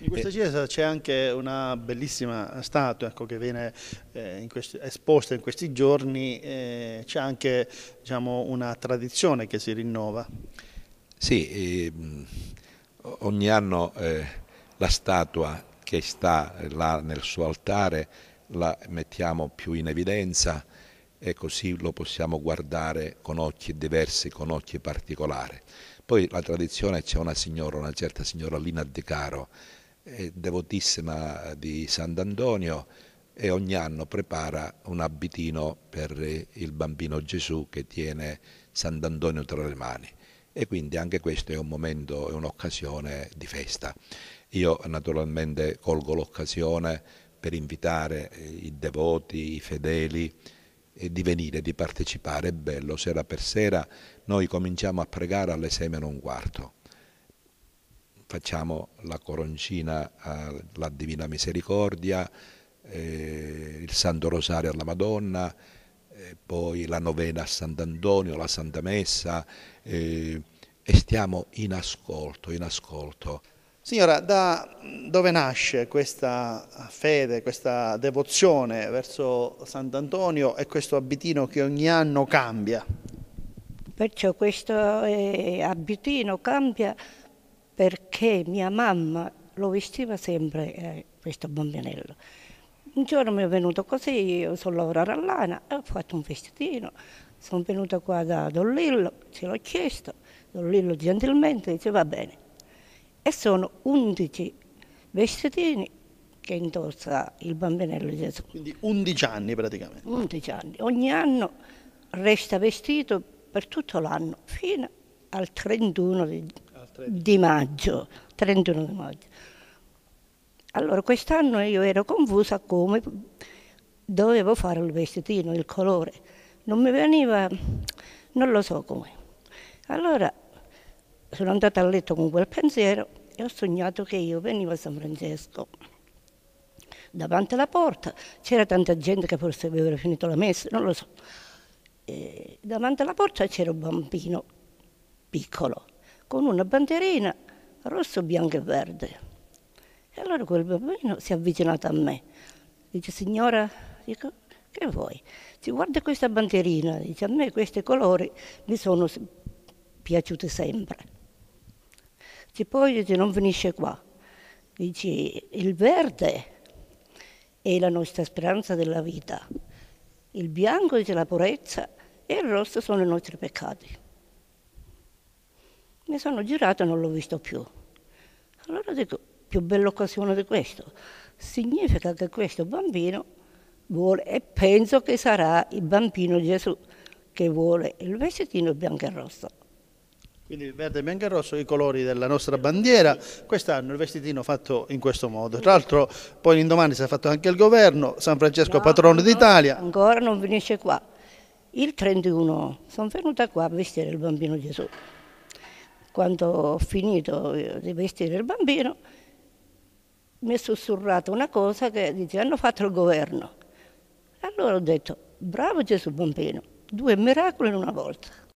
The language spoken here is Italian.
In questa chiesa c'è anche una bellissima statua ecco, che viene eh, in questi, esposta in questi giorni, eh, c'è anche diciamo, una tradizione che si rinnova. Sì, eh, ogni anno eh, la statua che sta là nel suo altare la mettiamo più in evidenza e così lo possiamo guardare con occhi diversi, con occhi particolari. Poi la tradizione c'è una signora, una certa signora Lina De Caro, è devotissima di Sant'Antonio e ogni anno prepara un abitino per il bambino Gesù che tiene Sant'Antonio tra le mani e quindi anche questo è un momento, è un'occasione di festa. Io naturalmente colgo l'occasione per invitare i devoti, i fedeli di venire, di partecipare, è bello, sera per sera noi cominciamo a pregare alle seme e un quarto facciamo la coroncina alla Divina Misericordia, eh, il Santo Rosario alla Madonna, eh, poi la novena a Sant'Antonio, la Santa Messa eh, e stiamo in ascolto, in ascolto. Signora, da dove nasce questa fede, questa devozione verso Sant'Antonio e questo abitino che ogni anno cambia? Perciò questo eh, abitino cambia perché mia mamma lo vestiva sempre eh, questo bambinello. Un giorno mi è venuto così, io sono lavorare all'ANA, ho fatto un vestitino, sono venuta qua da Don Lillo, ce l'ho chiesto, Don Lillo gentilmente dice va bene. E sono 11 vestitini che indossa il bambinello Gesù. Quindi 11 anni praticamente. 11 anni, ogni anno resta vestito per tutto l'anno, fino al 31 di di maggio, 31 di maggio. Allora quest'anno io ero confusa come dovevo fare il vestitino, il colore. Non mi veniva, non lo so come. Allora sono andata a letto con quel pensiero e ho sognato che io venivo a San Francesco. Davanti alla porta c'era tanta gente che forse aveva finito la messa, non lo so. E davanti alla porta c'era un bambino piccolo con una bandierina rosso, bianco e verde. E allora quel bambino si è avvicinato a me. Dice, signora, dico, che vuoi? Dice, guarda questa bandierina. Dice, a me questi colori mi sono piaciuti sempre. Dice, poi dice, non finisce qua. Dice, il verde è la nostra speranza della vita. Il bianco dice la purezza e il rosso sono i nostri peccati. Mi sono girato e non l'ho visto più. Allora dico, più bella occasione di questo. Significa che questo bambino vuole, e penso che sarà il bambino Gesù che vuole il vestitino bianco e rosso. Quindi il verde, bianco e rosso, i colori della nostra bandiera. Quest'anno il vestitino fatto in questo modo. Tra l'altro poi l'indomani si è fatto anche il governo, San Francesco no, patrono d'Italia. Ancora non finisce qua. Il 31 sono venuta qua a vestire il bambino Gesù. Quando ho finito di vestire il bambino, mi è sussurrata una cosa che dice hanno fatto il governo. Allora ho detto, bravo Gesù bambino, due miracoli in una volta.